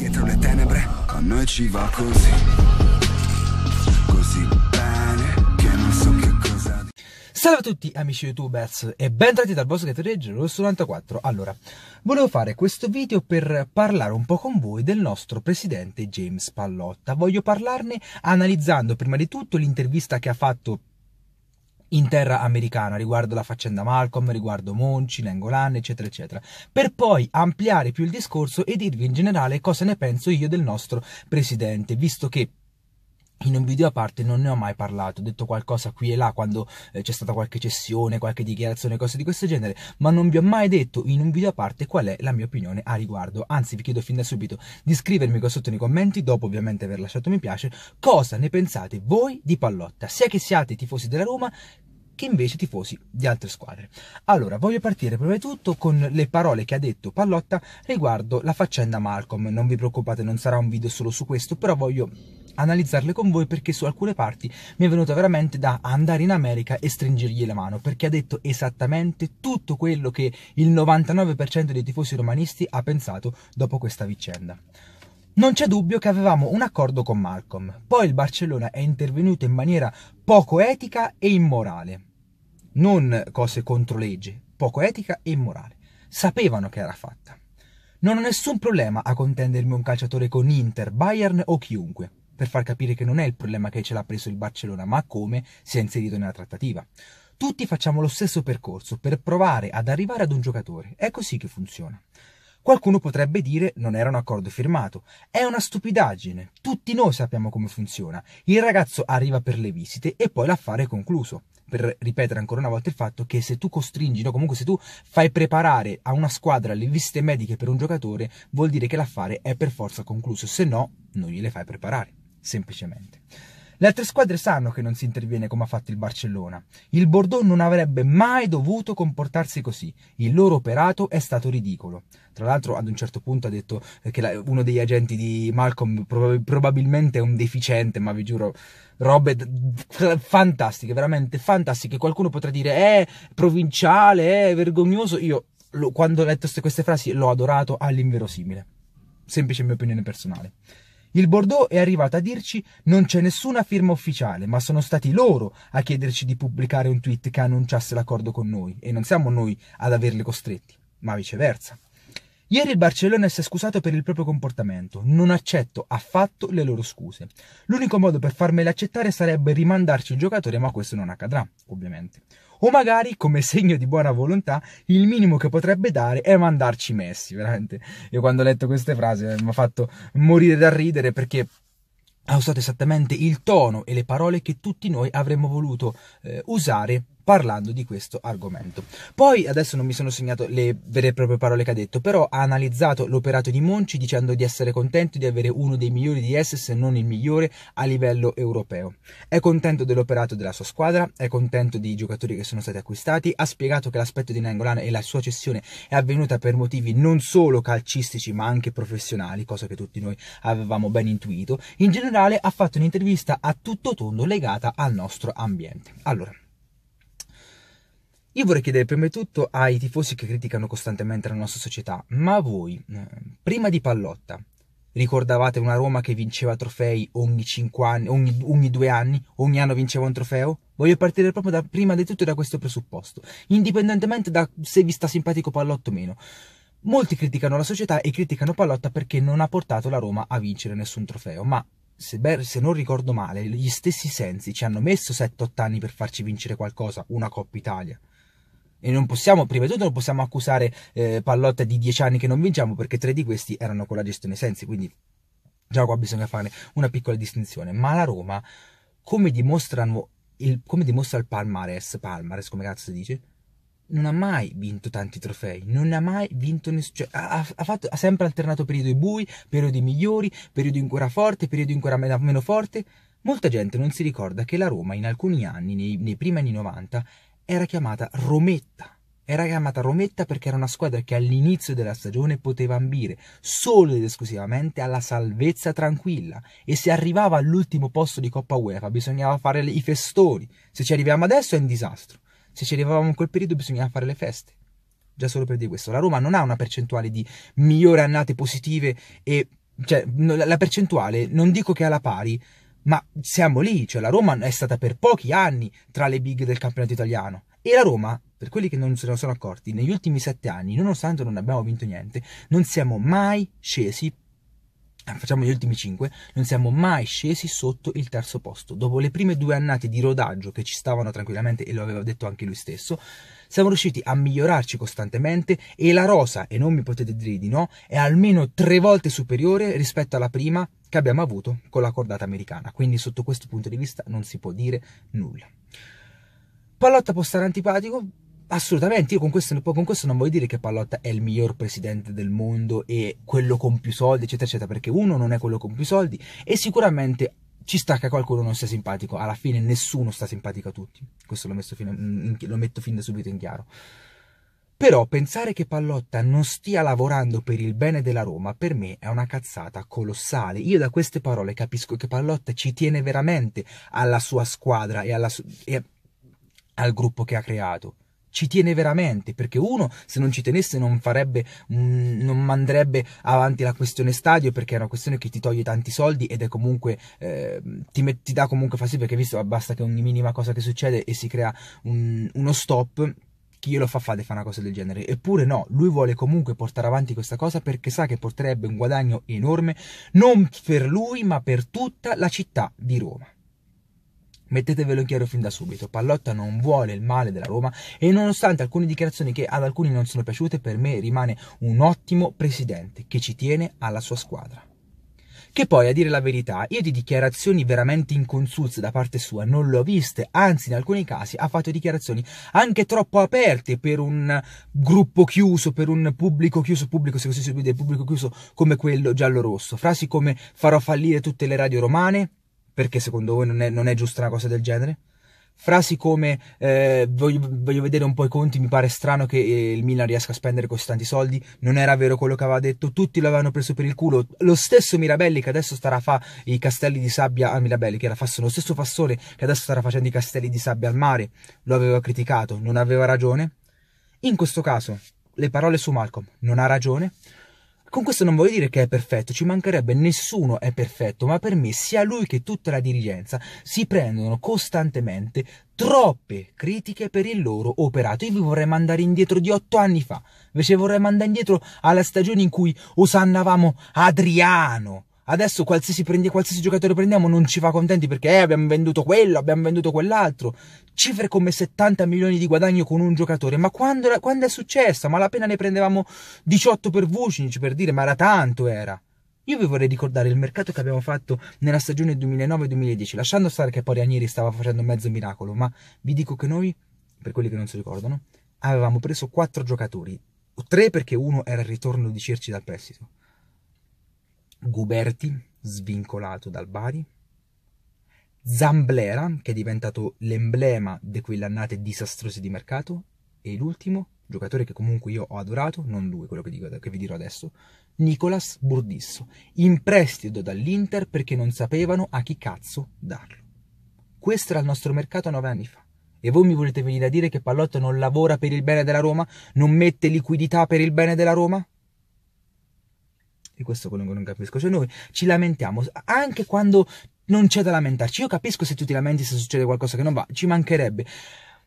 dietro le tenebre. A noi ci va così, così bene, che non so che cosa... Salve a tutti amici youtubers e bentornati dal vostro Gatorade Rosso 94 Allora, volevo fare questo video per parlare un po' con voi del nostro presidente James Pallotta Voglio parlarne analizzando prima di tutto l'intervista che ha fatto in terra americana riguardo la faccenda Malcolm, riguardo Monci, Nengolan, eccetera, eccetera, per poi ampliare più il discorso e dirvi in generale cosa ne penso io del nostro presidente, visto che in un video a parte non ne ho mai parlato, ho detto qualcosa qui e là quando eh, c'è stata qualche cessione, qualche dichiarazione, cose di questo genere, ma non vi ho mai detto in un video a parte qual è la mia opinione a riguardo. Anzi, vi chiedo fin da subito di scrivermi qua sotto nei commenti, dopo ovviamente aver lasciato mi piace, cosa ne pensate voi di Pallotta, sia che siate tifosi della Roma che invece tifosi di altre squadre. Allora, voglio partire prima di tutto con le parole che ha detto Pallotta riguardo la faccenda Malcolm. Non vi preoccupate, non sarà un video solo su questo, però voglio analizzarle con voi perché su alcune parti mi è venuto veramente da andare in America e stringergli la mano perché ha detto esattamente tutto quello che il 99% dei tifosi romanisti ha pensato dopo questa vicenda. Non c'è dubbio che avevamo un accordo con Malcolm, poi il Barcellona è intervenuto in maniera poco etica e immorale. Non cose contro legge, poco etica e immorale. Sapevano che era fatta. Non ho nessun problema a contendermi un calciatore con Inter, Bayern o chiunque per far capire che non è il problema che ce l'ha preso il Barcellona, ma come si è inserito nella trattativa. Tutti facciamo lo stesso percorso per provare ad arrivare ad un giocatore. È così che funziona. Qualcuno potrebbe dire non era un accordo firmato. È una stupidaggine. Tutti noi sappiamo come funziona. Il ragazzo arriva per le visite e poi l'affare è concluso. Per ripetere ancora una volta il fatto che se tu costringi, no, comunque se tu fai preparare a una squadra le visite mediche per un giocatore, vuol dire che l'affare è per forza concluso, se no non gliele fai preparare semplicemente. Le altre squadre sanno che non si interviene come ha fatto il Barcellona. Il Bordeaux non avrebbe mai dovuto comportarsi così. Il loro operato è stato ridicolo. Tra l'altro, ad un certo punto ha detto che uno degli agenti di Malcolm prob- probabilmente è un deficiente, ma vi giuro, robe fantastiche, veramente fantastiche. Qualcuno potrà dire, è eh, provinciale, è eh, vergognoso. Io, lo, quando ho letto queste frasi, l'ho adorato all'inverosimile. Semplice mia opinione personale. Il Bordeaux è arrivato a dirci non c'è nessuna firma ufficiale, ma sono stati loro a chiederci di pubblicare un tweet che annunciasse l'accordo con noi e non siamo noi ad averli costretti, ma viceversa. Ieri il Barcellona si è scusato per il proprio comportamento, non accetto affatto le loro scuse. L'unico modo per farmele accettare sarebbe rimandarci il giocatore, ma questo non accadrà, ovviamente. O magari, come segno di buona volontà, il minimo che potrebbe dare è mandarci Messi, veramente. Io quando ho letto queste frasi eh, mi ha fatto morire da ridere perché ha usato esattamente il tono e le parole che tutti noi avremmo voluto eh, usare parlando di questo argomento. Poi adesso non mi sono segnato le vere e proprie parole che ha detto, però ha analizzato l'operato di Monci dicendo di essere contento di avere uno dei migliori di esse, se non il migliore, a livello europeo. È contento dell'operato della sua squadra, è contento dei giocatori che sono stati acquistati, ha spiegato che l'aspetto di Nangolan e la sua cessione è avvenuta per motivi non solo calcistici ma anche professionali, cosa che tutti noi avevamo ben intuito. In generale ha fatto un'intervista a tutto tondo legata al nostro ambiente. Allora, io vorrei chiedere prima di tutto ai tifosi che criticano costantemente la nostra società, ma voi, eh, prima di Pallotta, ricordavate una Roma che vinceva trofei ogni, anni, ogni, ogni due anni, ogni anno vinceva un trofeo? Voglio partire proprio da, prima di tutto da questo presupposto, indipendentemente da se vi sta simpatico Pallotta o meno. Molti criticano la società e criticano Pallotta perché non ha portato la Roma a vincere nessun trofeo, ma se, beh, se, non ricordo male, gli stessi sensi ci hanno messo 7-8 anni per farci vincere qualcosa, una Coppa Italia. E non possiamo, prima di tutto, non possiamo accusare eh, Pallotta di dieci anni che non vinciamo, perché tre di questi erano con la gestione Sensi, quindi già qua bisogna fare una piccola distinzione. Ma la Roma, come, il, come dimostra il Palmares, Palmares come cazzo si dice? non ha mai vinto tanti trofei, non ha mai vinto nessuno, cioè, ha, ha, fatto, ha, sempre alternato periodi bui, periodi migliori, periodi ancora forti, periodi ancora meno, meno forti. Molta gente non si ricorda che la Roma in alcuni anni, nei, nei primi anni 90, era chiamata Rometta. Era chiamata Rometta perché era una squadra che all'inizio della stagione poteva ambire solo ed esclusivamente alla salvezza tranquilla e se arrivava all'ultimo posto di Coppa UEFA bisognava fare i festoni. Se ci arriviamo adesso è un disastro. Se ci arrivavamo in quel periodo bisognava fare le feste. Già solo per dire questo, la Roma non ha una percentuale di migliori annate positive e cioè la percentuale non dico che è alla pari, ma siamo lì, cioè la Roma è stata per pochi anni tra le big del campionato italiano. E la Roma, per quelli che non se ne sono accorti, negli ultimi sette anni, nonostante non abbiamo vinto niente, non siamo mai scesi eh, facciamo gli ultimi cinque, non siamo mai scesi sotto il terzo posto. Dopo le prime due annate di rodaggio che ci stavano tranquillamente, e lo aveva detto anche lui stesso, siamo riusciti a migliorarci costantemente e la rosa, e non mi potete dire di no, è almeno tre volte superiore rispetto alla prima che abbiamo avuto con la cordata americana. Quindi sotto questo punto di vista non si può dire nulla. Pallotta può stare antipatico? Assolutamente, io con questo, con questo, non voglio dire che Pallotta è il miglior presidente del mondo e quello con più soldi, eccetera, eccetera, perché uno non è quello con più soldi e sicuramente ci sta che qualcuno non sia simpatico, alla fine nessuno sta simpatico a tutti, questo lo, in, lo metto fin da subito in chiaro. Però pensare che Pallotta non stia lavorando per il bene della Roma per me è una cazzata colossale. Io da queste parole capisco che Pallotta ci tiene veramente alla sua squadra e, su- e al gruppo che ha creato ci tiene veramente, perché uno se non ci tenesse non farebbe, mh, mm, non manderebbe avanti la questione stadio perché è una questione che ti toglie tanti soldi ed è comunque, eh, ti, met- ti dà comunque fastidio perché visto basta che ogni minima cosa che succede e si crea un, uno stop chi glielo fa fare fa una cosa del genere. Eppure no, lui vuole comunque portare avanti questa cosa perché sa che porterebbe un guadagno enorme non per lui ma per tutta la città di Roma. Mettetevelo in chiaro fin da subito, Pallotta non vuole il male della Roma e nonostante alcune dichiarazioni che ad alcuni non sono piaciute, per me rimane un ottimo presidente che ci tiene alla sua squadra. Che poi, a dire la verità, io di dichiarazioni veramente inconsulte da parte sua non le ho viste, anzi in alcuni casi ha fatto dichiarazioni anche troppo aperte per un gruppo chiuso, per un pubblico chiuso, pubblico se così si vede, pubblico chiuso come quello giallo-rosso, frasi come farò fallire tutte le radio romane, perché secondo voi non è, non è giusta una cosa del genere? Frasi come eh, voglio, voglio, vedere un po' i conti, mi pare strano che eh, il Milan riesca a spendere così tanti soldi, non era vero quello che aveva detto, tutti l'avevano preso per il culo, lo stesso Mirabelli che adesso starà a fare i castelli di sabbia a Mirabelli, che era Fassone, lo stesso Fassone che adesso starà facendo i castelli di sabbia al mare, lo aveva criticato, non aveva ragione? In questo caso, le parole su Malcolm, non ha ragione? Con questo non voglio dire che è perfetto, ci mancherebbe nessuno è perfetto, ma per me sia lui che tutta la dirigenza si prendono costantemente troppe critiche per il loro operato. Io vi vorrei mandare indietro di otto anni fa, invece vorrei mandare indietro alla stagione in cui osannavamo Adriano, Adesso qualsiasi, prendi, qualsiasi giocatore prendiamo non ci fa contenti perché eh, abbiamo venduto quello, abbiamo venduto quell'altro. Cifre come 70 milioni di guadagno con un giocatore. Ma quando, quando è successo? Ma la pena ne prendevamo 18 per Vucinic per dire, ma era tanto era. Io vi vorrei ricordare il mercato che abbiamo fatto nella stagione 2009-2010, lasciando stare che poi Ranieri stava facendo mezzo miracolo, ma vi dico che noi, per quelli che non si ricordano, avevamo preso 4 giocatori, 3 perché uno era il ritorno di Cerci dal prestito Guberti, svincolato dal Bari, Zamblera, che è diventato l'emblema di quelle annate disastrose di mercato, e l'ultimo, giocatore che comunque io ho adorato, non lui, quello che, dico, che vi dirò adesso, Nicolas Burdisso, in prestito dall'Inter perché non sapevano a chi cazzo darlo. Questo era il nostro mercato nove anni fa. E voi mi volete venire a dire che Pallotto non lavora per il bene della Roma? Non mette liquidità per il bene della Roma? È questo quello che non capisco. Cioè noi ci lamentiamo anche quando non c'è da lamentarci. Io capisco se tu ti lamenti se succede qualcosa che non va, ci mancherebbe.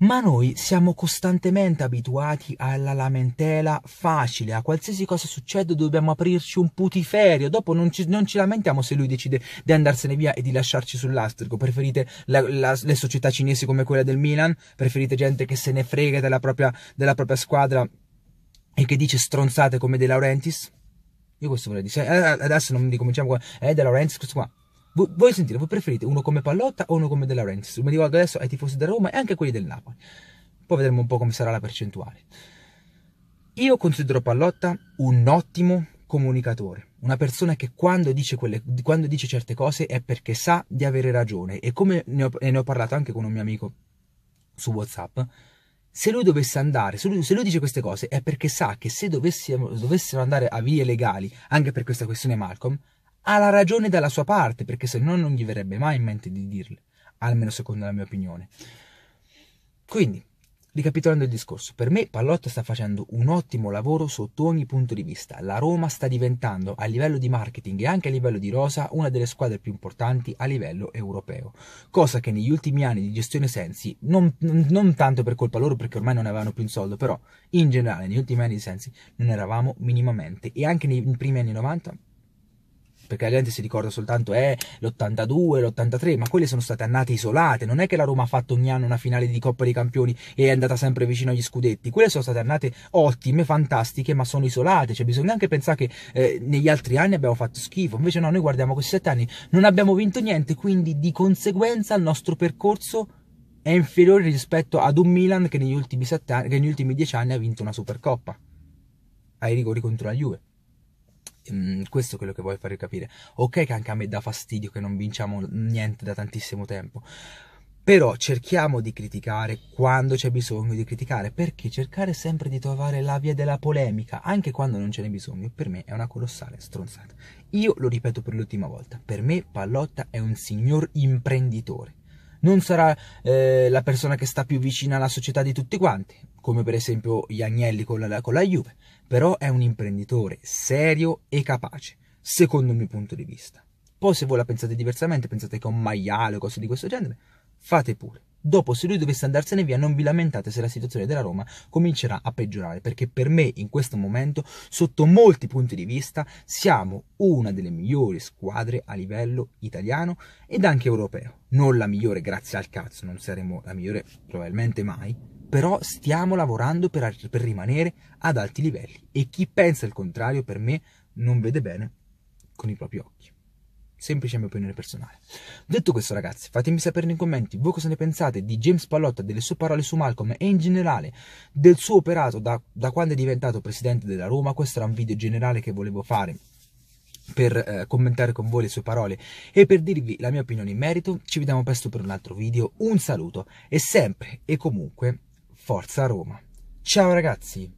Ma noi siamo costantemente abituati alla lamentela facile, a qualsiasi cosa succede dobbiamo aprirci un putiferio, dopo non ci, non ci lamentiamo se lui decide di andarsene via e di lasciarci sull'astrico, preferite la, la, le società cinesi come quella del Milan, preferite gente che se ne frega della propria, della propria squadra e che dice stronzate come De Laurentiis? Io questo vorrei dire. Cioè, adesso non ricominciamo qua. Eh, è De Laurentiis, questo qua. Voi, sentite, voi preferite uno come Pallotta o uno come della Laurentiis? Mi dico adesso ai tifosi della Roma e anche quelli del Napoli. Poi vedremo un po' come sarà la percentuale. Io considero Pallotta un ottimo comunicatore, una persona che quando dice, quelle, quando dice certe cose è perché sa di avere ragione e come ne ho, ne ho parlato anche con un mio amico su WhatsApp, se lui dovesse andare, se lui, se lui, dice queste cose, è perché sa che se dovessimo, dovessero andare a vie legali anche per questa questione Malcolm, ha la ragione dalla sua parte, perché se no non gli verrebbe mai in mente di dirle, almeno secondo la mia opinione. Quindi, Ricapitolando il discorso, per me Pallotta sta facendo un ottimo lavoro sotto ogni punto di vista. La Roma sta diventando a livello di marketing e anche a livello di rosa una delle squadre più importanti a livello europeo, cosa che negli ultimi anni di gestione Sensi, non, non tanto per colpa loro perché ormai non avevano più un soldo, però in generale negli ultimi anni di Sensi non eravamo minimamente e anche nei primi anni 90 perché la gente si ricorda soltanto eh, l'82, l'83, ma quelle sono state annate isolate, non è che la Roma ha fatto ogni anno una finale di Coppa dei Campioni e è andata sempre vicino agli scudetti, quelle sono state annate ottime, fantastiche, ma sono isolate, cioè bisogna anche pensare che eh, negli altri anni abbiamo fatto schifo, invece no, noi guardiamo questi sette anni, non abbiamo vinto niente, quindi di conseguenza il nostro percorso è inferiore rispetto ad un Milan che negli ultimi, sette anni, che negli ultimi dieci anni ha vinto una Supercoppa ai rigori contro la Juve. Ehm, questo è quello che voglio farvi capire. Ok che anche a me dà fastidio che non vinciamo niente da tantissimo tempo. Però cerchiamo di criticare quando c'è bisogno di criticare, perché cercare sempre di trovare la via della polemica, anche quando non ce n'è bisogno, per me è una colossale stronzata. Io lo ripeto per l'ultima volta, per me Pallotta è un signor imprenditore non sarà eh, la persona che sta più vicina alla società di tutti quanti, come per esempio Iagnelli con la, con la Juve, però è un imprenditore serio e capace, secondo il mio punto di vista. Poi se voi la pensate diversamente, pensate che è un maiale o cose di questo genere, fate pure. Dopo, se lui dovesse andarsene via, non vi lamentate se la situazione della Roma comincerà a peggiorare, perché per me in questo momento, sotto molti punti di vista, siamo una delle migliori squadre a livello italiano ed anche europeo. Non la migliore, grazie al cazzo, non saremo la migliore probabilmente mai, però stiamo lavorando per, per, rimanere ad alti livelli e chi pensa il contrario per me non vede bene con i propri occhi. Semplice mia opinione personale. Detto questo, ragazzi, fatemi sapere nei commenti voi cosa ne pensate di James Pallotta, delle sue parole su Malcolm e in generale del suo operato da, da quando è diventato presidente della Roma. Questo era un video generale che volevo fare per eh, commentare con voi le sue parole e per dirvi la mia opinione in merito. Ci vediamo presto per un altro video. Un saluto e sempre e comunque Forza Roma. Ciao ragazzi!